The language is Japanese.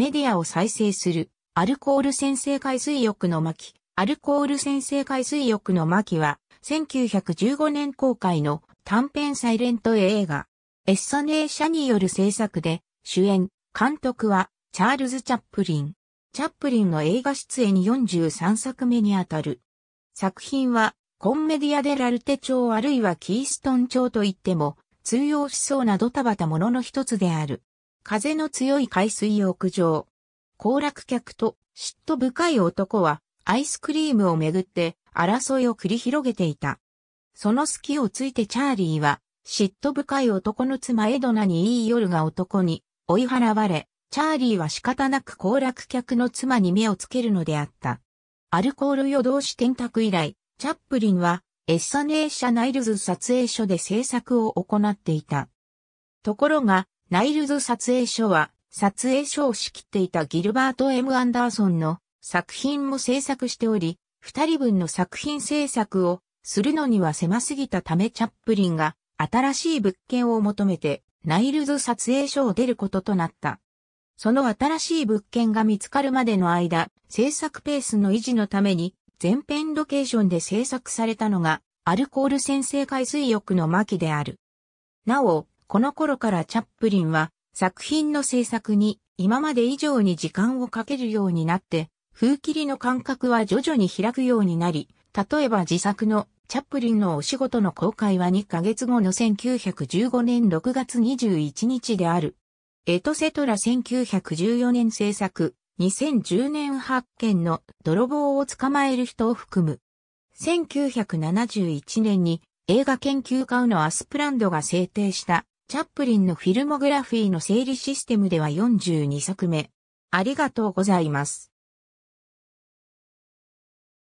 メディアを再生する、アルコール先生海水浴の巻。アルコール先生海水浴の巻は、1915年公開の短編サイレント映画。エッサネー社による制作で、主演、監督は、チャールズ・チャップリン。チャップリンの映画出演43作目にあたる。作品は、コンメディアデラルテ調あるいはキーストン調といっても、通用しそうなドタバタものの一つである。風の強い海水浴場。行楽客と嫉妬深い男はアイスクリームをめぐって争いを繰り広げていた。その隙をついてチャーリーは嫉妬深い男の妻エドナにいい夜が男に追い払われ、チャーリーは仕方なく行楽客の妻に目をつけるのであった。アルコール夜通し転託以来、チャップリンはエッサネーシャナイルズ撮影所で制作を行っていた。ところが、ナイルズ撮影所は、撮影所を仕切っていたギルバート・ M・ アンダーソンの作品も制作しており、二人分の作品制作をするのには狭すぎたためチャップリンが新しい物件を求めてナイルズ撮影所を出ることとなった。その新しい物件が見つかるまでの間、制作ペースの維持のために全編ロケーションで制作されたのがアルコール先生海水浴の巻である。なお、この頃からチャップリンは作品の制作に今まで以上に時間をかけるようになって、風切りの間隔は徐々に開くようになり、例えば自作のチャップリンのお仕事の公開は2ヶ月後の1915年6月21日である。エトセトラ1914年制作、2010年発見の泥棒を捕まえる人を含む。1971年に映画研究家のアスプランドが制定したチャップリンのフィルモグラフィーの整理システムでは42作目。ありがとうございます。